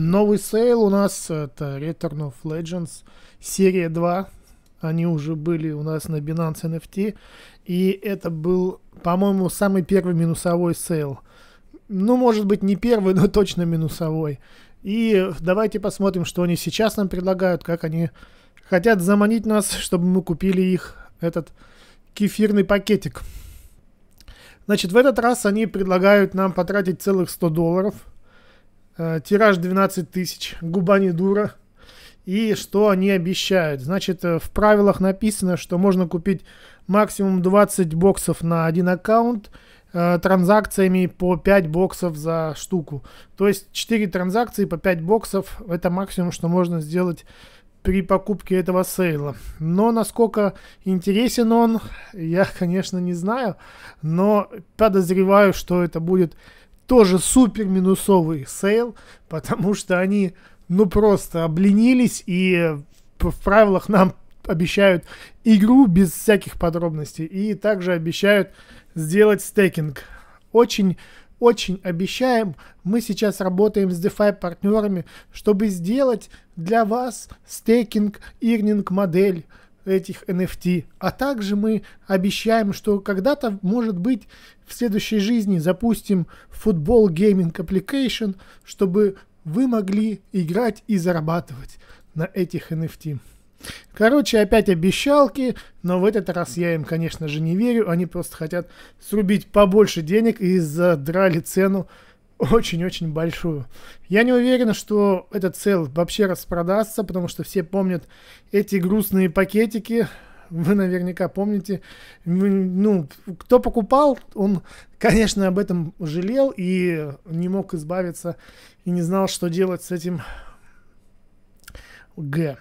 Новый сейл у нас это Return of Legends серия 2. Они уже были у нас на Binance NFT. И это был, по-моему, самый первый минусовой сейл. Ну, может быть, не первый, но точно минусовой. И давайте посмотрим, что они сейчас нам предлагают, как они хотят заманить нас, чтобы мы купили их, этот кефирный пакетик. Значит, в этот раз они предлагают нам потратить целых 100 долларов – Э, тираж 12 тысяч, губа не дура. И что они обещают? Значит, э, в правилах написано, что можно купить максимум 20 боксов на один аккаунт э, транзакциями по 5 боксов за штуку. То есть 4 транзакции по 5 боксов – это максимум, что можно сделать при покупке этого сейла. Но насколько интересен он, я, конечно, не знаю, но подозреваю, что это будет тоже супер минусовый сейл, потому что они, ну, просто обленились и в правилах нам обещают игру без всяких подробностей и также обещают сделать стейкинг. Очень очень обещаем, мы сейчас работаем с DeFi партнерами, чтобы сделать для вас стейкинг, ирнинг модель, этих NFT. А также мы обещаем, что когда-то, может быть, в следующей жизни запустим футбол гейминг application, чтобы вы могли играть и зарабатывать на этих NFT. Короче, опять обещалки, но в этот раз я им, конечно же, не верю. Они просто хотят срубить побольше денег и задрали цену очень-очень большую. Я не уверен, что этот сел вообще распродастся, потому что все помнят эти грустные пакетики. Вы наверняка помните. Ну, кто покупал, он, конечно, об этом жалел и не мог избавиться и не знал, что делать с этим Г.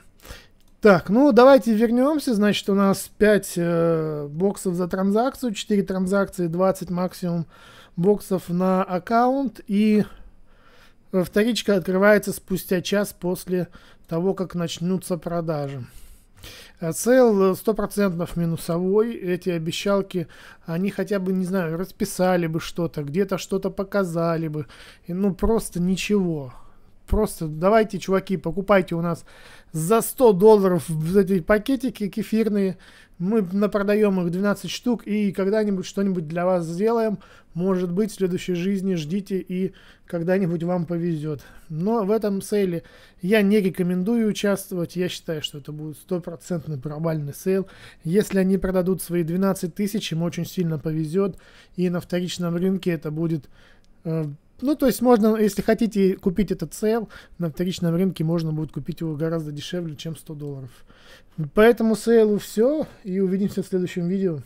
Так, ну давайте вернемся. Значит, у нас 5 э, боксов за транзакцию, 4 транзакции, 20 максимум боксов на аккаунт. И э, вторичка открывается спустя час после того, как начнутся продажи. Цел э, э, стопроцентно минусовой. Эти обещалки, они хотя бы, не знаю, расписали бы что-то, где-то что-то показали бы. И, ну, просто ничего просто давайте, чуваки, покупайте у нас за 100 долларов эти пакетики кефирные. Мы напродаем их 12 штук и когда-нибудь что-нибудь для вас сделаем. Может быть, в следующей жизни ждите и когда-нибудь вам повезет. Но в этом сейле я не рекомендую участвовать. Я считаю, что это будет стопроцентный провальный сейл. Если они продадут свои 12 тысяч, им очень сильно повезет. И на вторичном рынке это будет э, ну, то есть можно, если хотите купить этот сейл, на вторичном рынке можно будет купить его гораздо дешевле, чем 100 долларов. По этому сейлу все, и увидимся в следующем видео.